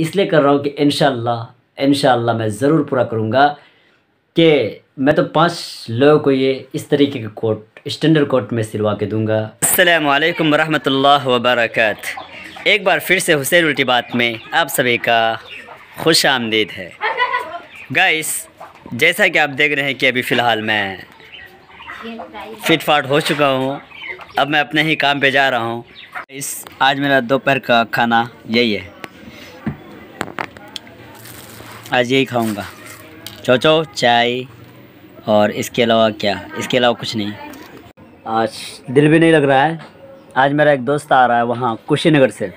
इसलिए कर रहा हूँ कि इन शह मैं ज़रूर पूरा करूँगा कि मैं तो पांच लोगों को ये इस तरीके के कोट स्टैंडर्ड कोट में सिलवा के दूंगा असलकम वरहमल वर्क एक बार फिर से हुसैन उल्टी बात में आप सभी का खुश आमदीद है गाइस जैसा कि आप देख रहे हैं कि अभी फ़िलहाल मैं फिट फाट हो चुका हूँ अब मैं अपने ही काम पे जा रहा हूँ इस आज मेरा दोपहर का खाना यही है आज यही खाऊँगा चौचो चाय और इसके अलावा क्या इसके अलावा कुछ नहीं आज दिल भी नहीं लग रहा है आज मेरा एक दोस्त आ रहा है वहाँ कुशीनगर से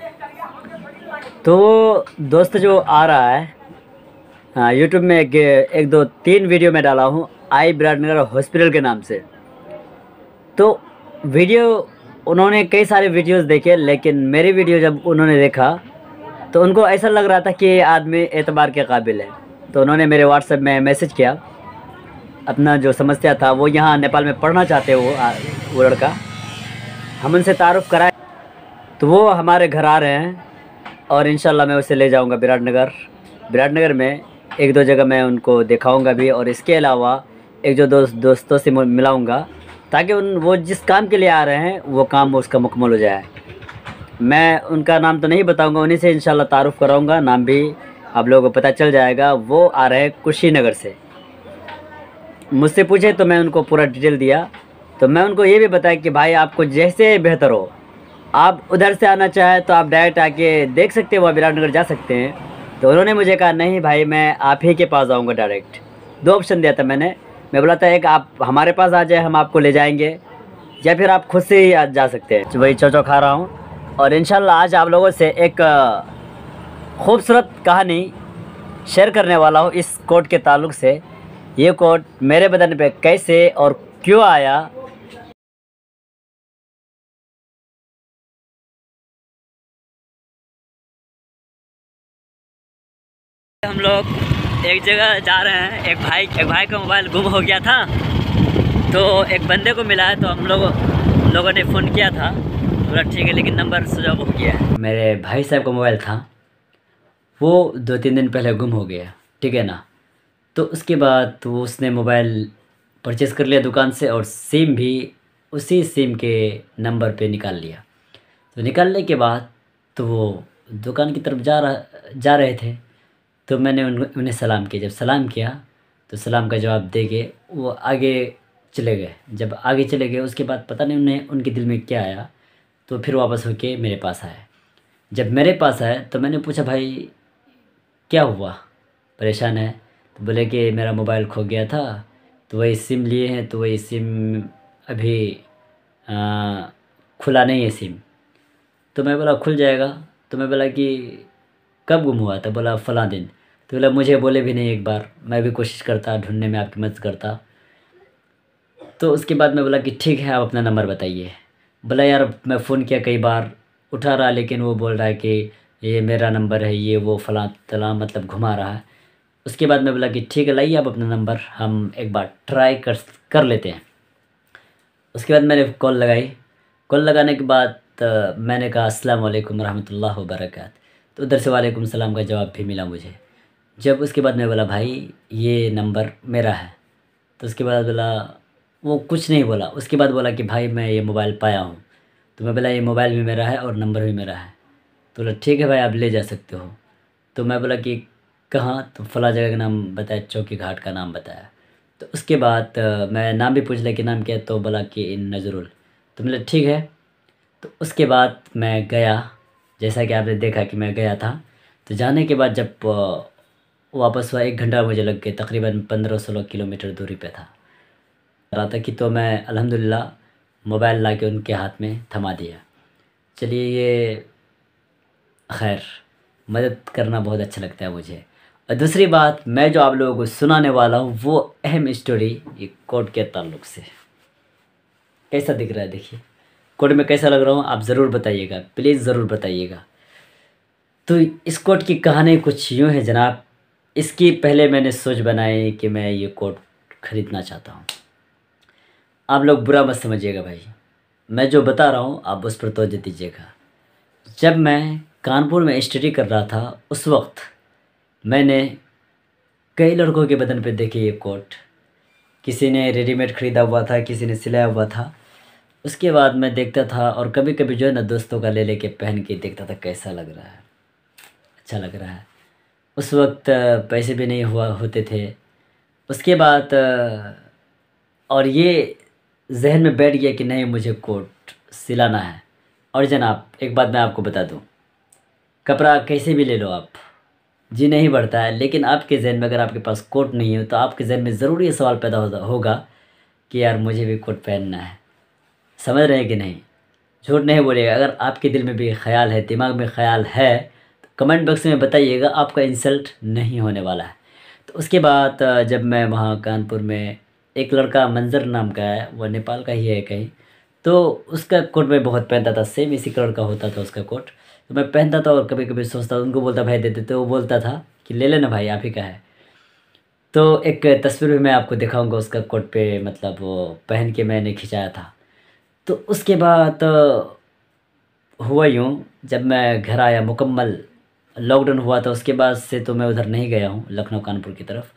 तो वो दोस्त जो आ रहा है यूट्यूब हाँ, में एक एक दो तीन वीडियो में डाला हूँ आई विराटनगर हॉस्पिटल के नाम से तो वीडियो उन्होंने कई सारे वीडियोस देखे लेकिन मेरी वीडियो जब उन्होंने देखा तो उनको ऐसा लग रहा था कि आदमी एतबार के काबिल है तो उन्होंने मेरे व्हाट्सएप में मैसेज किया अपना जो समस्या था वो यहाँ नेपाल में पढ़ना चाहते वो वो लड़का हम उनसे तारुफ़ कराए तो वो हमारे घर आ रहे हैं और इन मैं उसे ले जाऊँगा विराटनगर विराटनगर में एक दो जगह मैं उनको दिखाऊँगा भी और इसके अलावा एक जो दोस्त दोस्तों से मिलाऊँगा ताकि उन वो जिस काम के लिए आ रहे हैं वो काम उसका मुकमल हो जाए मैं उनका नाम तो नहीं बताऊंगा उन्हीं से इंशाल्लाह तारुफ़ कराऊंगा नाम भी आप लोगों को पता चल जाएगा वो आ रहे कुशीनगर से मुझसे पूछे तो मैं उनको पूरा डिटेल दिया तो मैं उनको ये भी बताया कि भाई आपको जैसे बेहतर हो आप उधर से आना चाहें तो आप डायरेक्ट आके देख सकते हो विराट नगर जा सकते हैं तो उन्होंने मुझे कहा नहीं भाई मैं आप ही के पास आऊँगा डायरेक्ट दो ऑप्शन दिया था मैंने मैं बोला था एक आप हमारे पास आ जाए हम आपको ले जाएंगे या फिर आप खुद से ही जा सकते हैं तो वही चौचौ खा रहा हूँ और इन आज आप लोगों से एक खूबसूरत कहानी शेयर करने वाला हूँ इस कोट के ताल्लुक से ये कोट मेरे बदन पे कैसे और क्यों आया हम लोग एक जगह जा रहे हैं एक भाई एक भाई का मोबाइल गुम हो गया था तो एक बंदे को मिला है तो हम लोग लोगों ने फ़ोन किया था थोड़ा ठीक है लेकिन नंबर सुझाव हो गया मेरे भाई साहब का मोबाइल था वो दो तीन दिन पहले गुम हो गया ठीक है ना तो उसके बाद तो उसने मोबाइल परचेस कर लिया दुकान से और सिम भी उसी सिम के नंबर पे निकाल लिया तो निकालने के बाद तो वो दुकान की तरफ जा रहा जा रहे थे तो मैंने उन, उन्हें सलाम किया जब सलाम किया तो सलाम का जवाब दे के वो आगे चले गए जब आगे चले गए उसके बाद पता नहीं उन्हें उनके दिल में क्या आया तो फिर वापस होके मेरे पास आया जब मेरे पास आया तो मैंने पूछा भाई क्या हुआ परेशान है तो बोले कि मेरा मोबाइल खो गया था तो वही सिम लिए हैं तो वही सिम अभी आ, खुला नहीं है सिम तो मैं बोला खुल जाएगा तो मैं बोला कि कब गुम हुआ था तो बोला फ़ला दिन तो बोला मुझे बोले भी नहीं एक बार मैं भी कोशिश करता ढूंढने में आपकी मदद करता तो उसके बाद मैं बोला कि ठीक है आप अपना नंबर बताइए बोला यार मैं फ़ोन किया कई बार उठा रहा लेकिन वो बोल रहा है कि ये मेरा नंबर है ये वो फ़लाँ तला मतलब घुमा रहा है उसके बाद मैं बोला कि ठीक है लाइए आप अपना नंबर हम एक बार ट्राई कर कर लेते हैं उसके बाद मैंने कॉल लगाई कॉल लगाने के बाद मैंने कहा अस्सलाम वालेकुम रहमतुल्लाह वबरक तो उधर से वालेकुम सलाम का जवाब भी मिला मुझे जब उसके बाद मैं बोला भाई ये नंबर मेरा है तो उसके बाद बोला वो कुछ नहीं बोला उसके बाद बोला कि भाई मैं ये मोबाइल पाया हूँ तो मैं बोला ये मोबाइल भी मेरा है और नंबर भी मेरा है तो बोला ठीक है भाई आप ले जा सकते हो तो मैं बोला कि कहाँ तो फला जगह का नाम बताया चौकी घाट का नाम बताया तो उसके बाद मैं नाम भी पूछ लिया कि नाम क्या तो बोला कि नजरुल तो मतलब ठीक है तो उसके बाद मैं गया जैसा कि आपने देखा कि मैं गया था तो जाने के बाद जब वापस हुआ एक घंटा मुझे लग गया तकरीबन पंद्रह सोलह किलोमीटर दूरी पे था रहा था कि तो मैं अल्हम्दुलिल्लाह मोबाइल ला के उनके हाथ में थमा दिया चलिए ये खैर मदद करना बहुत अच्छा लगता है मुझे और दूसरी बात मैं जो आप लोगों को सुनाने वाला हूँ वो अहम स्टोरी ये कोर्ट के ताल्लुक से कैसा दिख रहा है देखिए कोर्ट में कैसा लग रहा हूँ आप ज़रूर बताइएगा प्लीज़ ज़रूर बताइएगा तो इस कोर्ट की कहानी कुछ यूँ है जनाब इसकी पहले मैंने सोच बनाई कि मैं ये कोट ख़रीदना चाहता हूँ आप लोग बुरा मत समझिएगा भाई मैं जो बता रहा हूँ आप उस पर तोजह दीजिएगा जब मैं कानपुर में स्टडी कर रहा था उस वक्त मैंने कई लड़कों के बदन पे देखे ये कोट किसी ने रेडीमेड ख़रीदा हुआ था किसी ने सिलाया हुआ था उसके बाद मैं देखता था और कभी कभी जो है ना दोस्तों का ले लेके पहन के देखता था कैसा लग रहा है अच्छा लग रहा है उस वक्त पैसे भी नहीं हुआ होते थे उसके बाद और ये जहन में बैठ गया कि नहीं मुझे कोट सिलाना है और जनाब एक बात मैं आपको बता दूँ कपड़ा कैसे भी ले लो आप जी नहीं बढ़ता है लेकिन आपके जहन में अगर आपके पास कोट नहीं हो तो आपके जहन में ज़रूर ये सवाल पैदा होगा कि यार मुझे भी कोट पहनना है समझ रहे हैं कि नहीं झूठ नहीं बोलेगा अगर आपके दिल में भी ख्याल है दिमाग में ख्याल है तो कमेंट बॉक्स में बताइएगा आपका इंसल्ट नहीं होने वाला है तो उसके बाद जब मैं वहाँ कानपुर में एक लड़का मंजर नाम का है वो नेपाल का ही है कहीं तो उसका कोट मैं बहुत पहनता था सेम इसी कलर का होता था उसका कोट तो मैं पहनता था और कभी कभी सोचता उनको बोलता भाई देते तो वो बोलता था कि ले लेना भाई आप ही का है तो एक तस्वीर भी मैं आपको दिखाऊंगा उसका कोट पे मतलब वो पहन के मैंने खिंचाया था तो उसके बाद तो हुआ यूँ जब मैं घर आया मुकम्मल लॉकडाउन हुआ था उसके बाद से तो मैं उधर नहीं गया हूँ लखनऊ कानपुर की तरफ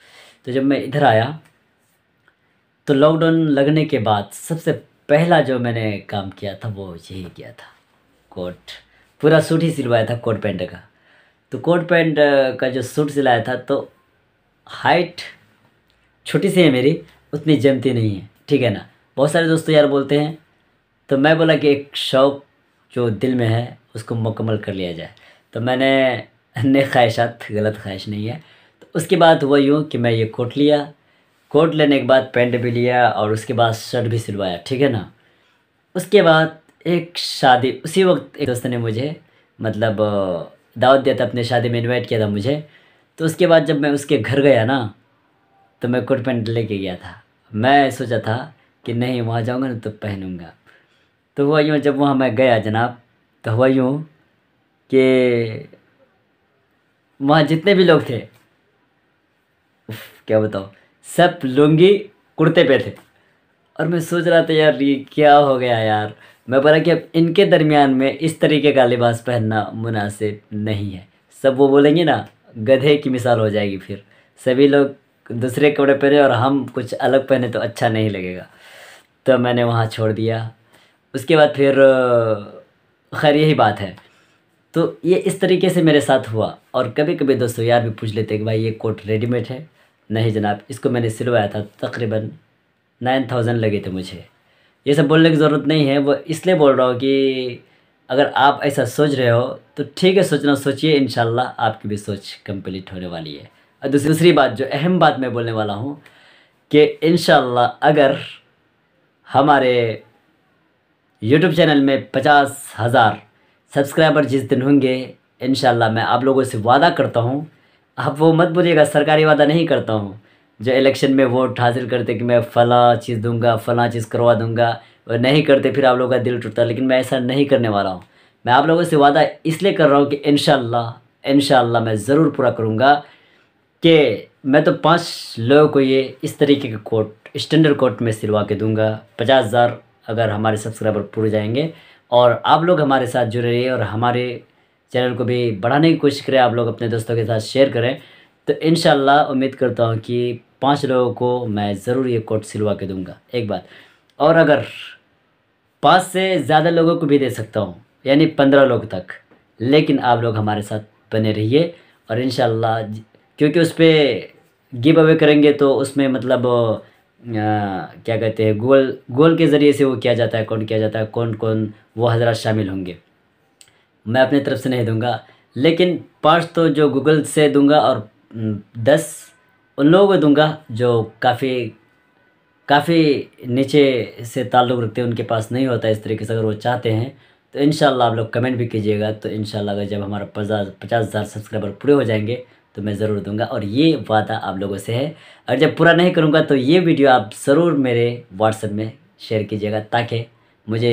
तो जब मैं इधर आया तो लॉकडाउन लगने के बाद सबसे पहला जो मैंने काम किया था वो यही किया था कोट पूरा सूट ही सिलवाया था कोट पैंट का तो कोट पैंट का जो सूट सिलाया था तो हाइट छोटी सी है मेरी उतनी जमती नहीं है ठीक है ना बहुत सारे दोस्तों यार बोलते हैं तो मैं बोला कि एक शौक़ जो दिल में है उसको मुकम्मल कर लिया जाए तो मैंने अन्य ख्वाहिशात गलत ख्वाहिश नहीं है तो उसके बाद हुआ यूँ कि मैं ये कोट लिया कोट लेने के बाद पेंट भी लिया और उसके बाद शर्ट भी सिलवाया ठीक है ना उसके बाद एक शादी उसी वक्त एक दोस्त ने मुझे मतलब दावत दिया था अपने शादी में इनवाइट किया था मुझे तो उसके बाद जब मैं उसके घर गया ना तो मैं कोट पेंट लेके गया था मैं सोचा था कि नहीं वहाँ जाऊँगा ना तो पहनूँगा तो हुआ यूँ जब वहाँ मैं गया जनाब तो हुआ यूँ कि वहाँ जितने भी लोग थे क्या बताओ सब लुंगी कुर्ते पे थे और मैं सोच रहा था यार ये क्या हो गया यार मैं बोला कि अब इनके दरमियान में इस तरीके का लिबास पहनना मुनासिब नहीं है सब वो बोलेंगे ना गधे की मिसाल हो जाएगी फिर सभी लोग दूसरे कपड़े पहने और हम कुछ अलग पहने तो अच्छा नहीं लगेगा तो मैंने वहाँ छोड़ दिया उसके बाद फिर खैर यही बात है तो ये इस तरीके से मेरे साथ हुआ और कभी कभी दोस्तों यार भी पूछ लेते कि भाई ये कोट रेडीमेड है नहीं जनाब इसको मैंने सिलवाया था तकरीबन नाइन थाउजेंड लगे थे मुझे ये सब बोलने की ज़रूरत नहीं है वो इसलिए बोल रहा हूँ कि अगर आप ऐसा सोच रहे हो तो ठीक है सोचना सोचिए इन आपकी भी सोच कम्प्लीट होने वाली है और दूसरी दूसरी बात जो अहम बात मैं बोलने वाला हूँ कि इन अगर हमारे यूट्यूब चैनल में पचास हज़ार सब्सक्राइबर जिस दिन होंगे इन मैं आप लोगों से वादा करता हूँ आप वो मत बोलिएगा सरकारी वादा नहीं करता हूँ जो इलेक्शन में वोट हासिल करते कि मैं फ़ला चीज़ दूंगा फ़ला चीज़ करवा दूंगा और नहीं करते फिर आप लोगों का दिल टूटता लेकिन मैं ऐसा नहीं करने वाला हूँ मैं आप लोगों से वादा इसलिए कर रहा हूँ कि इन शह मैं ज़रूर पूरा करूँगा कि मैं तो पाँच लोगों को ये इस तरीके के कोट स्टैंडर्ड कोट में सिलवा के दूंगा पचास हज़ार अगर हमारे सब्सक्राइबर पूरे जाएंगे और आप लोग हमारे साथ जुड़े रहिए और हमारे चैनल को भी बढ़ाने की कोशिश करें आप लोग अपने दोस्तों के साथ शेयर करें तो इन उम्मीद करता हूँ कि पाँच लोगों को मैं ज़रूर ये कोट सिलवा के दूँगा एक बात और अगर पाँच से ज़्यादा लोगों को भी दे सकता हूँ यानी पंद्रह लोग तक लेकिन आप लोग हमारे साथ बने रहिए और इन क्योंकि उस पर गिव अवे करेंगे तो उसमें मतलब आ, क्या कहते हैं गूगल गूगल के ज़रिए से वो किया जाता है कौन किया जाता है कौन कौन वो हजरा शामिल होंगे मैं अपनी तरफ से नहीं दूंगा लेकिन पाँच तो जो गूगल से दूंगा और दस उन लोगों को दूंगा जो काफ़ी काफ़ी नीचे से ताल्लुक़ रखते हैं उनके पास नहीं होता इस तरीके से अगर वो चाहते हैं तो इन आप लोग कमेंट भी कीजिएगा तो इन अगर जब हमारा पचास पचास हज़ार सब्सक्राइबर पूरे हो जाएंगे तो मैं ज़रूर दूंगा और ये वादा आप लोगों से है और जब पूरा नहीं करूँगा तो ये वीडियो आप ज़रूर मेरे व्हाट्सएप में शेयर कीजिएगा ताकि मुझे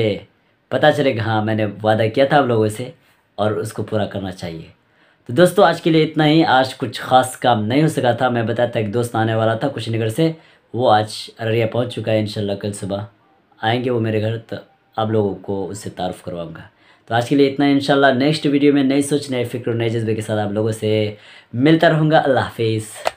पता चले कि हाँ मैंने वादा किया था आप लोगों से और उसको पूरा करना चाहिए तो दोस्तों आज के लिए इतना ही आज कुछ ख़ास काम नहीं हो सका था मैं बताया था एक दोस्त आने वाला था कुशीनगर से वो आज अररिया पहुंच चुका है इंशाल्लाह कल सुबह आएंगे वो मेरे घर तो आप लोगों को उससे तारफ़ करवाऊँगा तो आज के लिए इतना इंशाल्लाह नेक्स्ट वीडियो में नई सोच नए फिक्र नए जज्बे के साथ आप लोगों से मिलता रहूँगा अल्लाह हाफिज़